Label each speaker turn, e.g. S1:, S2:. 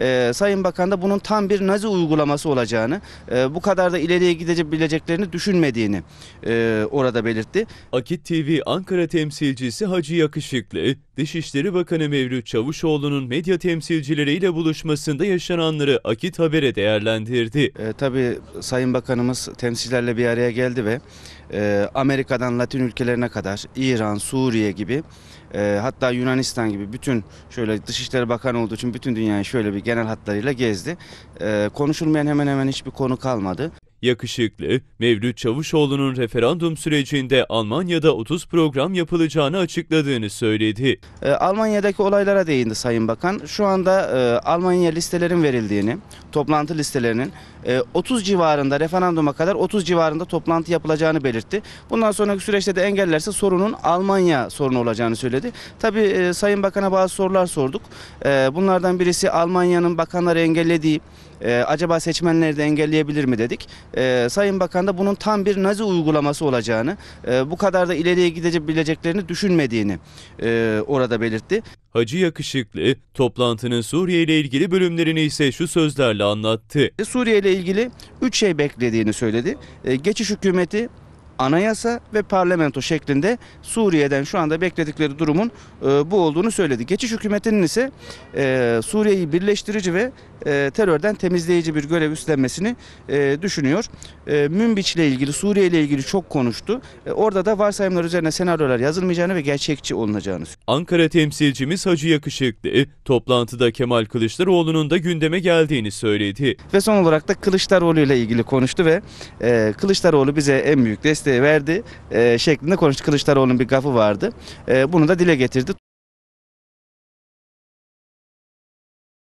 S1: e, Sayın Bakan da bunun tam bir nazi uygulaması olacağını, e, bu kadar da ileriye gidebileceklerini
S2: düşünmediğini e, orada belirtti. Akit TV Ankara temsilcisi Hacı Yakışıklı, Dışişleri Bakanı Mevlüt Çavuşoğlu'nun medya temsilcileriyle buluşmasında yaşananları Akit Haber'e değerlendirdi. E, tabii Sayın Bakanımız
S1: temsilcilerle bir araya geldi ve ee, Amerika'dan Latin ülkelerine kadar İran, Suriye gibi e, hatta Yunanistan gibi bütün şöyle Dışişleri Bakanı olduğu için bütün dünyayı şöyle bir genel hatlarıyla gezdi. Ee, konuşulmayan hemen hemen hiçbir konu kalmadı.
S2: Yakışıklı, Mevlüt Çavuşoğlu'nun referandum sürecinde Almanya'da 30 program yapılacağını açıkladığını söyledi. E, Almanya'daki olaylara değindi Sayın Bakan. Şu anda e, Almanya
S1: listelerin verildiğini, toplantı listelerinin e, 30 civarında referanduma kadar 30 civarında toplantı yapılacağını belirtti. Bundan sonraki süreçte de engellerse sorunun Almanya sorunu olacağını söyledi. Tabii e, Sayın Bakan'a bazı sorular sorduk. E, bunlardan birisi Almanya'nın bakanları engellediği, e, acaba seçmenleri de engelleyebilir mi dedik e, Sayın Bakan da bunun tam bir nazi uygulaması olacağını, e, bu kadar da ileriye gidebileceklerini düşünmediğini
S2: e, orada belirtti. Hacı Yakışıklı toplantının Suriye ile ilgili bölümlerini ise şu sözlerle anlattı. Suriye ile ilgili üç şey beklediğini söyledi.
S1: E, geçiş hükümeti anayasa ve parlamento şeklinde Suriye'den şu anda bekledikleri durumun e, bu olduğunu söyledi. Geçiş hükümetinin ise e, Suriye'yi birleştirici ve e, terörden temizleyici bir görev üstlenmesini e, düşünüyor. E, Münbiç ile ilgili, Suriye ile ilgili çok konuştu. E, orada da varsayımlar üzerine senaryolar yazılmayacağını ve gerçekçi olunacağını.
S2: Ankara temsilcimiz Hacı Yakışıklı toplantıda Kemal Kılıçdaroğlu'nun da gündeme geldiğini söyledi.
S1: Ve son olarak da Kılıçdaroğlu ile ilgili konuştu ve e, Kılıçdaroğlu bize en büyük destek desteği verdi e, şeklinde konuştu. Kılıçdaroğlu'nun bir gafı vardı. E, bunu da dile getirdi.